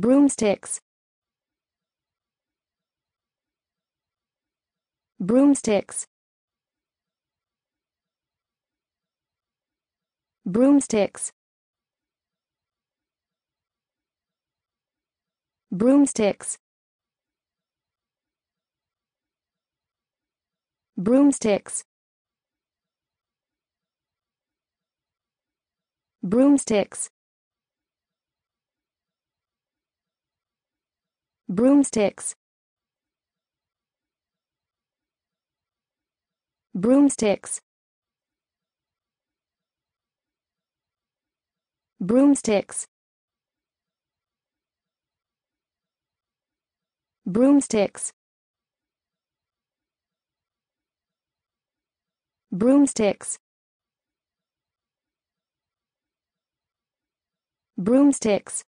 broomsticks broomsticks broomsticks broomsticks broomsticks broomsticks broomsticks broomsticks broomsticks broomsticks broomsticks broomsticks